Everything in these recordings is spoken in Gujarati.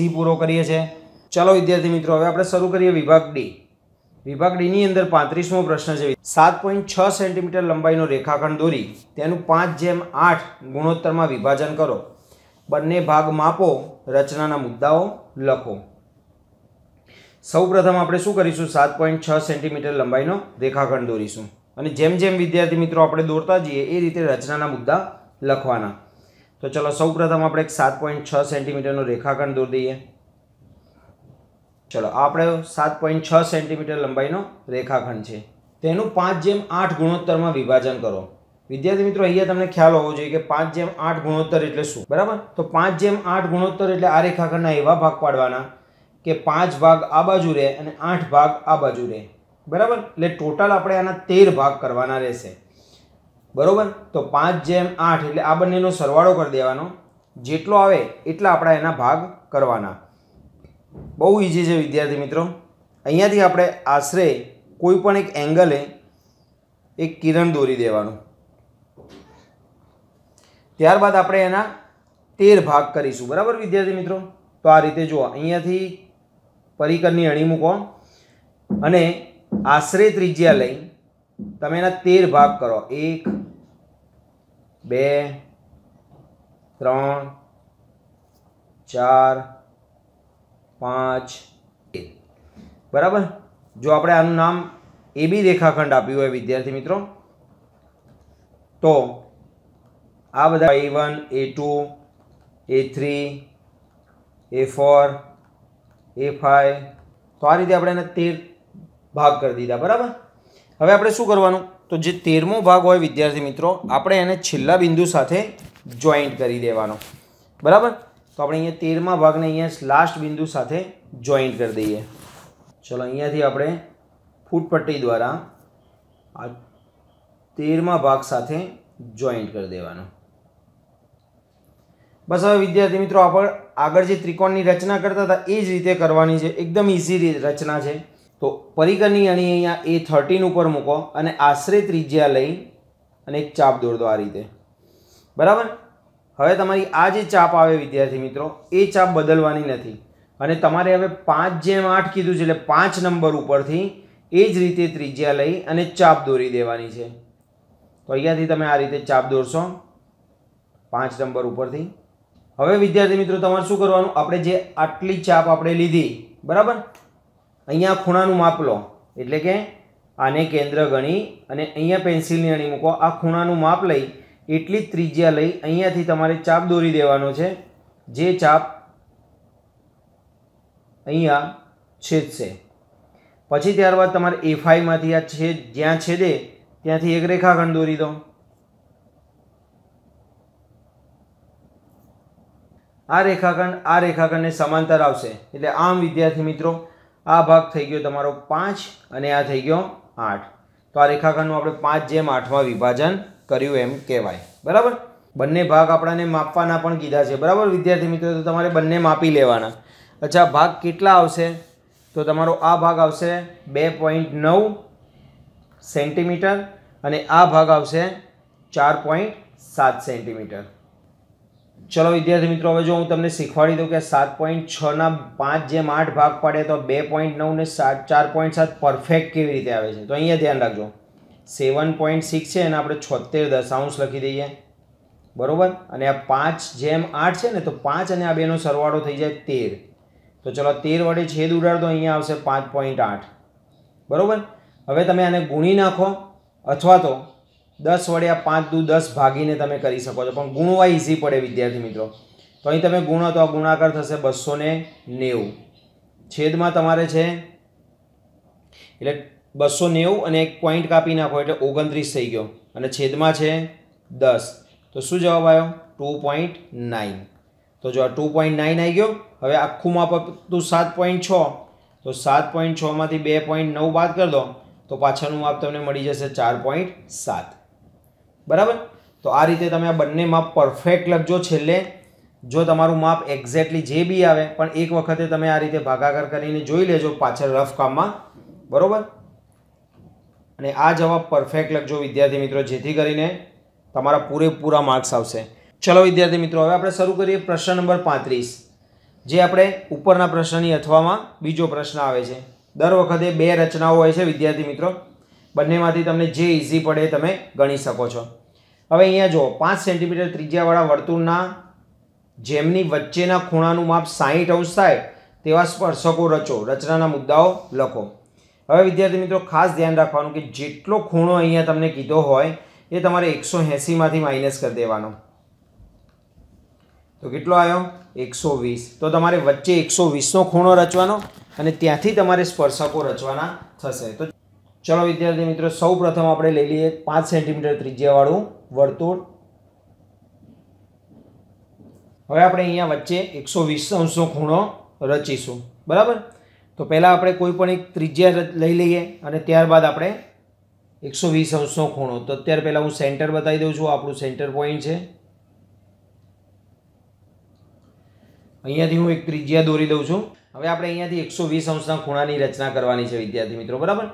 સી પૂરો કરીએ છીએ ચાલો વિદ્યાર્થી મિત્રો હવે આપણે શરૂ કરીએ વિભાગ ડી વિભાગ ડીની અંદર પાંત્રીસમો પ્રશ્ન છે સાત પોઈન્ટ છ સેન્ટીમીટર લંબાઈનો રેખાખંડ દોરી તેનું પાંચ જેમ આઠ ગુણોત્તરમાં વિભાજન કરો બંને ભાગ માપો રચનાના મુદ્દાઓ લખો સૌપ્રથમ આપણે શું કરીશું સાત પોઈન્ટ છ સેન્ટીમીટર લંબાઈનો રેખાખંડ દોરીશું અને જેમ જેમ વિદ્યાર્થી મિત્રો આપણે દોરતા જઈએ એ રીતે રચનાના મુદ્દા લખવાના તો ચલો સૌપ્રથમ આપણે એક સાત પોઈન્ટ છ સેન્ટીમીટરનું રેખાખંડ દોરી દઈએ ચલો આપણે સાત પોઈન્ટ છ સેન્ટીમીટર લંબાઈનો રેખાખંડ છે તેનું પાંચ જેમ આઠ ગુણોત્તરમાં વિભાજન કરો વિદ્યાર્થી મિત્રો અહીંયા તમને ખ્યાલ હોવો જોઈએ કે પાંચ જેમ આઠ ગુણોત્તર એટલે શું બરાબર તો પાંચ જેમ આઠ ગુણોત્તર એટલે આ રેખાખંડના એવા ભાગ પાડવાના કે પાંચ ભાગ આ બાજુ રહે અને આઠ ભાગ આ બાજુ રહે બરાબર એટલે ટોટલ આપણે આના તેર ભાગ કરવાના રહેશે બરાબર તો પાંચ જેમ આઠ એટલે આ બંનેનો સરવાળો કરી દેવાનો જેટલો આવે એટલા આપણા એના ભાગ કરવાના બહુ ઇઝી છે વિદ્યાર્થી મિત્રો અહીંયાથી આપણે આશરે કોઈ પણ એક એંગલે એક કિરણ દોરી દેવાનું ત્યારબાદ આપણે એના તેર ભાગ કરીશું બરાબર વિદ્યાર્થી મિત્રો તો આ રીતે જુઓ અહીંયાથી પરિકરની અણી મૂકો અને આશરે ત્રિજ્યા લઈ તમે એના તેર ભાગ કરો એક બે ત્રણ ચાર પાંચ બરાબર જો આપણે આનું નામ એ બી રેખાખંડ આપ્યું હોય વિદ્યાર્થી મિત્રો તો આ બધા A one A two A three A four A five તો આ રીતે આપણે એને તેર ભાગ કરી દીધા બરાબર હવે આપણે શું કરવાનું તો જે તેરમો ભાગ હોય વિદ્યાર્થી મિત્રો આપણે એને છેલ્લા બિંદુ સાથે જોઈન્ટ કરી દેવાનો બરાબર તો આપણે અહીંયા તેરમા ભાગને અહીંયા લાસ્ટ બિંદુ સાથે જોઈન્ટ કરી દઈએ ચલો અહીંયાથી આપણે ફૂટપટ્ટી દ્વારા આ તેરમા ભાગ સાથે જોઈન્ટ કરી દેવાનો બસ હવે વિદ્યાર્થી મિત્રો આપણે આગળ જે ત્રિકોણની રચના કરતા હતા એ જ રીતે કરવાની છે એકદમ ઇઝી રચના છે તો પરિકરની અણી અહીંયા એ થર્ટીન ઉપર મૂકો અને આશરે ત્રિજ્યા લઈ અને એક ચાપ દોરદો આ રીતે બરાબર હવે તમારી આ જે ચાપ આવે વિદ્યાર્થી મિત્રો એ ચાપ બદલવાની નથી અને તમારે હવે પાંચ જેમ આઠ કીધું છે એટલે પાંચ નંબર ઉપરથી એ જ રીતે ત્રિજ્યા લઈ અને ચાપ દોરી દેવાની છે તો અહીંયાથી તમે આ રીતે ચાપ દોરશો પાંચ નંબર ઉપરથી હવે વિદ્યાર્થી મિત્રો તમારે શું કરવાનું આપણે જે આટલી ચાપ આપણે લીધી બરાબર અહીંયા ખૂણાનું માપ લો એટલે કે આને કેન્દ્ર ગણી અને અહીંયા પેન્સિલની અણી મૂકો આ ખૂણાનું માપ લઈ એટલી જ ત્રિજ્યા લઈ અહીંયાથી તમારે ચાપ દોરી દેવાનો છે જે ચાપ અહીંયા છેદશે પછી ત્યારબાદ તમારે એ ફાઈવમાંથી આ છેદ જ્યાં છેદે ત્યાંથી એક રેખાખંડ દોરી દો આ રેખાખંડ આ રેખાખંડને સમાંતર આવશે એટલે આમ વિદ્યાર્થી મિત્રો આ ભાગ થઈ ગયો તમારો પાંચ અને આ થઈ ગયો આઠ તો આ રેખાખંડનું આપણે પાંચ જેમ આઠમાં વિભાજન કર્યું એમ કહેવાય બરાબર બંને ભાગ આપણાને માપવાના પણ કીધા છે બરાબર વિદ્યાર્થી મિત્રો તો તમારે બંને માપી લેવાના અચ્છા ભાગ કેટલા આવશે તો તમારો આ ભાગ આવશે બે પોઈન્ટ નવ સેન્ટીમીટર અને આ ભાગ આવશે ચાર પોઈન્ટ સાત સેન્ટીમીટર ચલો વિદ્યાર્થી મિત્રો હવે જો હું તમને શીખવાડી દઉં કે સાત પોઈન્ટ છના પાંચ જેમ આઠ ભાગ પડે તો બે પોઈન્ટ નવ ને સાત ચાર પોઈન્ટ સાત પરફેક્ટ કેવી રીતે આવે છે તો અહીંયા ધ્યાન રાખજો સેવન પોઈન્ટ સિક્સ છે એને આપણે છોતેર દશાંશ લખી દઈએ બરાબર અને આ પાંચ જેમ આઠ છે ને તો પાંચ અને આ બેનો સરવાળો થઈ જાય તેર તો ચલો તેર વડે છેદ ઉડાડ તો અહીંયા આવશે પાંચ પોઈન્ટ આઠ બરાબર હવે તમે આને ગુણી નાખો અથવા તો દસ વડે આ પાંચ દૂ દસ ભાગીને તમે કરી શકો છો પણ ગુણવા ઇઝી પડે વિદ્યાર્થી મિત્રો તો અહીં તમે ગુણો તો આ ગુણાકાર થશે બસો ને નેવું છેદમાં તમારે છે એટલે બસો નેવું અને એક પોઈન્ટ કાપી નાખો એટલે ઓગણત્રીસ થઈ ગયો અને છેદમાં છે દસ તો શું જવાબ આવ્યો ટુ પોઈન્ટ નાઇન તો જો આ ટુ પોઈન્ટ નાઇન આવી ગયો હવે આખું માપ તું સાત પોઈન્ટ છ તો સાત પોઈન્ટ છમાંથી બે પોઈન્ટ નવ બાદ કરી દો તો પાછળનું માપ તમને મળી જશે ચાર પોઈન્ટ સાત બરાબર તો આ રીતે તમે આ બંને માપ પરફેક્ટ લખજો છેલ્લે જો તમારું માપ એક્ઝેક્ટલી જે બી આવે પણ એક વખતે તમે આ રીતે ભાગાકાર કરીને જોઈ લેજો પાછળ રફ કામમાં બરાબર અને આ જવાબ પરફેક્ટ લખજો વિદ્યાર્થી મિત્રો જેથી કરીને તમારા પૂરેપૂરા માર્ક્સ આવશે ચલો વિદ્યાર્થી મિત્રો હવે આપણે શરૂ કરીએ પ્રશ્ન નંબર પાંત્રીસ જે આપણે ઉપરના પ્રશ્નની અથવામાં બીજો પ્રશ્ન આવે છે દર વખતે બે રચનાઓ હોય છે વિદ્યાર્થી મિત્રો બંનેમાંથી તમને જે ઇઝી પડે તમે ગણી શકો છો હવે અહીંયા જુઓ પાંચ સેન્ટીમીટર ત્રિજ્યાવાળા વર્તુળના જેમની વચ્ચેના ખૂણાનું માપ સાહીઠ અંશ થાય તેવા સ્પર્શકો રચો રચનાના મુદ્દાઓ લખો હવે વિદ્યાર્થી મિત્રો ખાસ ધ્યાન રાખવાનું કે જેટલો ખૂણો અહીંયા તમને કીધો હોય એ તમારે એકસો એંસીમાંથી માઇનસ કરી દેવાનો તો કેટલો આવ્યો એકસો વીસ તો તમારે વચ્ચે એકસો વીસનો ખૂણો રચવાનો અને ત્યાંથી તમારે સ્પર્શકો રચવાના થશે તો ચલો વિદ્યાર્થી મિત્રો સૌ પ્રથમ આપણે લઈ લઈએ પાંચ સેન્ટીમીટર ત્રિજ્યાવાળું વર્તુળ હવે આપણે અહીંયા વચ્ચે એકસો વીસ અંશો ખૂણો રચીશું બરાબર તો પહેલાં આપણે કોઈ પણ એક ત્રિજ્યા લઈ લઈએ અને ત્યારબાદ આપણે એકસો વીસ અંશો ખૂણો તો અત્યારે પહેલાં હું સેન્ટર બતાવી દઉં છું આપણું સેન્ટર પોઈન્ટ છે અહીંયાથી હું એક ત્રિજ્યા દોરી દઉં છું હવે આપણે અહીંયાથી એકસો વીસ અંશના ખૂણાની રચના કરવાની છે વિદ્યાર્થી મિત્રો બરાબર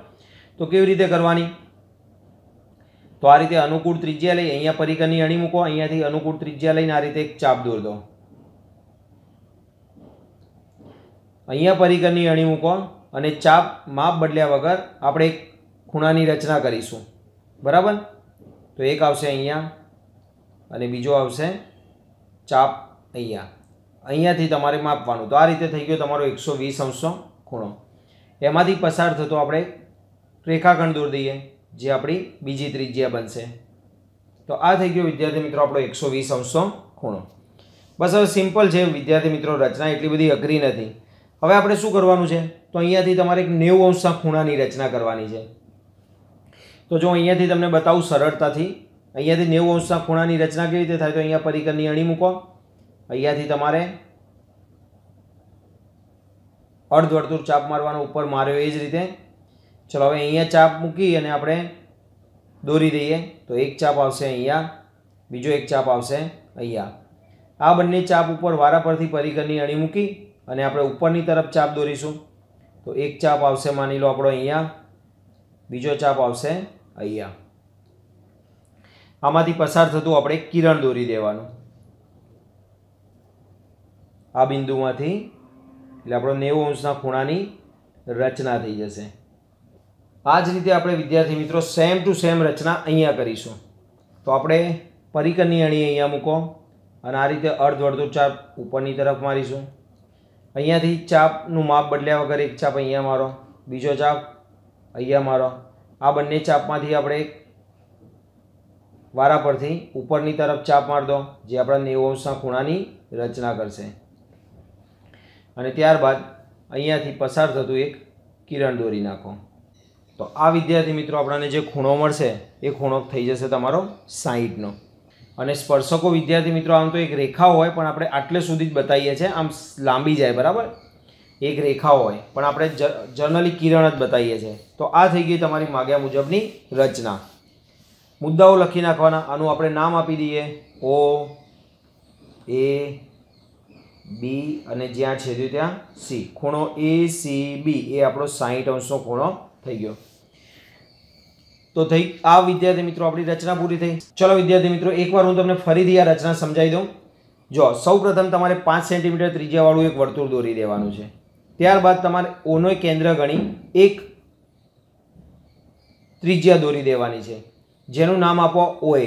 તો કેવી રીતે કરવાની તો આ રીતે અનુકૂળ ત્રિજ્યા લઈ અહીંયા પરિકરની અણી મૂકો અહીંયાથી અનુકૂળ ત્રિજ્યા લઈને આ રીતે એક ચાપ દોર દો અહીંયા પરિકરની અણી મૂકો અને ચાપ માપ બદલ્યા વગર આપણે એક ખૂણાની રચના કરીશું બરાબર તો એક આવશે અહીંયા અને બીજો આવશે ચાપ અહીંયા અહીંયાથી તમારે માપવાનું તો આ રીતે થઈ ગયો તમારો એકસો વીસ અંશો ખૂણો એમાંથી પસાર થતો આપણે રેખાખંડ દોરી દઈએ જે આપણી બીજી ત્રિજ્યા બનશે તો આ થઈ ગયો વિદ્યાર્થી મિત્રો આપણો એકસો વીસ અંશનો ખૂણો બસ હવે સિમ્પલ છે વિદ્યાર્થી મિત્રો રચના એટલી બધી અઘરી નથી હવે આપણે શું કરવાનું છે તો અહીંયાથી તમારે એક નેવું અંશના ખૂણાની રચના કરવાની છે તો જો અહીંયાથી તમને બતાવું સરળતાથી અહીંયાથી નેવું અંશના ખૂણાની રચના કેવી રીતે થાય તો અહીંયા પરિકરની અણી મૂકો અહીંયાથી તમારે અર્ધવર્તુળ ચાપ મારવાનો ઉપર માર્યો એ જ રીતે ચલો હવે અહીંયા ચાપ મૂકી અને આપણે દોરી દઈએ તો એક ચાપ આવશે અહીંયા બીજો એક ચાપ આવશે અહીંયા આ બંને ચાપ ઉપર વારા પરથી પરિકરની અણી મૂકી અને આપણે ઉપરની તરફ ચાપ દોરીશું તો એક ચાપ આવશે માની લો આપણો અહીંયા બીજો ચાપ આવશે અહીંયા આમાંથી પસાર થતું આપણે કિરણ દોરી દેવાનું આ બિંદુમાંથી એટલે આપણો નેવું અંશના ખૂણાની રચના થઈ જશે આ જ રીતે આપણે વિદ્યાર્થી મિત્રો સેમ ટુ સેમ રચના અહીંયા કરીશું તો આપણે પરિકરની અણી અહીંયા મૂકો અને આ રીતે અર્ધ અડધો ચાપ ઉપરની તરફ મારીશું અહીંયાથી ચાપનું માપ બદલ્યા વગર એક ચાપ અહીંયા મારો બીજો ચાપ અહીંયા મારો આ બંને ચાપમાંથી આપણે વારા પરથી ઉપરની તરફ ચાપ માર દો જે આપણા નેવંશના ખૂણાની રચના કરશે અને ત્યારબાદ અહીંયાથી પસાર થતું એક કિરણ દોરી નાખો તો આ વિદ્યાર્થી મિત્રો આપણને જે ખૂણો મળશે એ ખૂણો થઈ જશે તમારો સાહીઠનો અને સ્પર્શકો વિદ્યાર્થી મિત્રો આમ તો એક રેખા હોય પણ આપણે આટલે સુધી જ બતાવીએ છીએ આમ લાંબી જાય બરાબર એક રેખા હોય પણ આપણે જનરલી કિરણ જ બતાવીએ છીએ તો આ થઈ ગઈ તમારી માગ્યા મુજબની રચના મુદ્દાઓ લખી નાખવાના આનું આપણે નામ આપી દઈએ ઓ એ બી અને જ્યાં છે ત્યાં સી ખૂણો એ સી બી એ આપણો સાહીઠ અંશનો ખૂણો થઈ ગયો તો થઈ આ વિદ્યાર્થી મિત્રો આપણી રચના પૂરી થઈ ચલો વિદ્યાર્થી મિત્રો એકવાર હું તમને ફરીથી આ રચના સમજાવી દઉં જો સૌપ્રથમ તમારે પાંચ સેન્ટીમીટર ત્રિજ્યાવાળું એક વર્તુળ દોરી દેવાનું છે ત્યારબાદ તમારે ઓનો કેન્દ્ર ગણી એક ત્રિજ્યા દોરી દેવાની છે જેનું નામ આપો ઓએ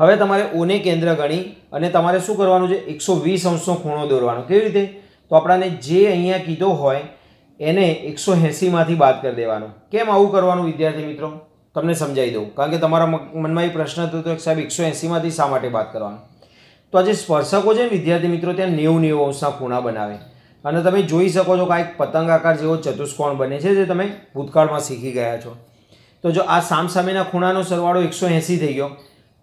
હવે તમારે ઓને કેન્દ્ર ગણી અને તમારે શું કરવાનું છે એકસો વીસ અંશનો ખૂણો દોરવાનો કેવી રીતે તો આપણાને જે અહીંયા કીધો હોય એને એકસો એંસીમાંથી બાદ કરી દેવાનો કેમ આવું કરવાનું વિદ્યાર્થી મિત્રો તમને સમજાવી દઉં કારણ કે તમારા મનમાં એ પ્રશ્ન હતો તો સાહેબ એકસો એંસીમાંથી શા માટે બાદ કરવાનું તો આ જે સ્પર્શકો છે ને વિદ્યાર્થી મિત્રો ત્યાં નેવું નેવું અંશના ખૂણા બનાવે અને તમે જોઈ શકો છો કે આ એક પતંગ આકાર જેવો ચતુષ્કોણ બને છે જે તમે ભૂતકાળમાં શીખી ગયા છો તો જો આ સામ સામેના ખૂણાનો સરવાળો એકસો એંસી થઈ ગયો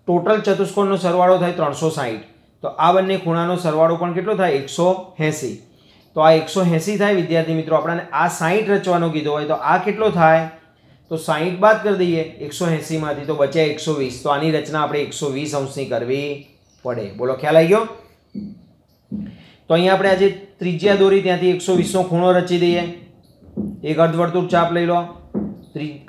ટોટલ ચતુષ્કોણનો સરવાળો થાય ત્રણસો સાહીઠ તો આ બંને ખૂણાનો સરવાળો પણ કેટલો થાય એકસો એંસી તો આ એકસો એંસી થાય વિદ્યાર્થી મિત્રો આપણને આ સાહીઠ રચવાનો કીધો હોય તો આ કેટલો થાય તો સાહીઠ બાદ કરી દઈએ એકસો એંસીમાંથી તો બચ્યા એકસો વીસ તો આની રચના આપણે એકસો વીસ અંશની કરવી પડે બોલો ખ્યાલ આવી ગયો તો અહીંયા આપણે આજે ત્રિજ્યા દોરી ત્યાંથી એકસો વીસનો ખૂણો રચી દઈએ એક અર્ધવર્તુળ ચાપ લઈ લો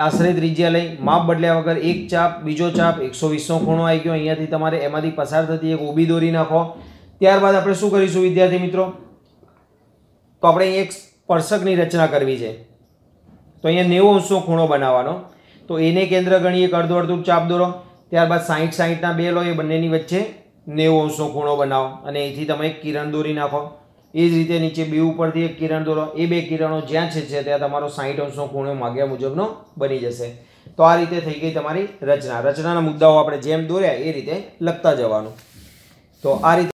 આશરે ત્રિજ્યા લઈ માપ બદલ્યા વગર એક ચાપ બીજો ચાપ એકસો વીસનો ખૂણો આવી ગયો અહીંયાથી તમારે એમાંથી પસાર થતી એક ઊભી દોરી નાખો ત્યારબાદ આપણે શું કરીશું વિદ્યાર્થી મિત્રો તો આપણે એક સ્પર્શકની રચના કરવી છે તો અહીંયા નેવું અંશો ખૂણો બનાવવાનો તો એને કેન્દ્ર ગણી એક અડધો અડધું ચાપ દોરો ત્યારબાદ સાહીઠ સાહીઠના બે લો એ બંનેની વચ્ચે નેવું અંશો ખૂણો બનાવો અને એથી તમે કિરણ દોરી નાખો એ જ રીતે નીચે બે ઉપરથી એક કિરણ દોરો એ બે કિરણો જ્યાં છે ત્યાં તમારો સાહીઠ અંશો ખૂણો માગ્યા મુજબનો બની જશે તો આ રીતે થઈ ગઈ તમારી રચના રચનાના મુદ્દાઓ આપણે જેમ દોર્યા એ રીતે લખતા જવાનું તો આ રીતે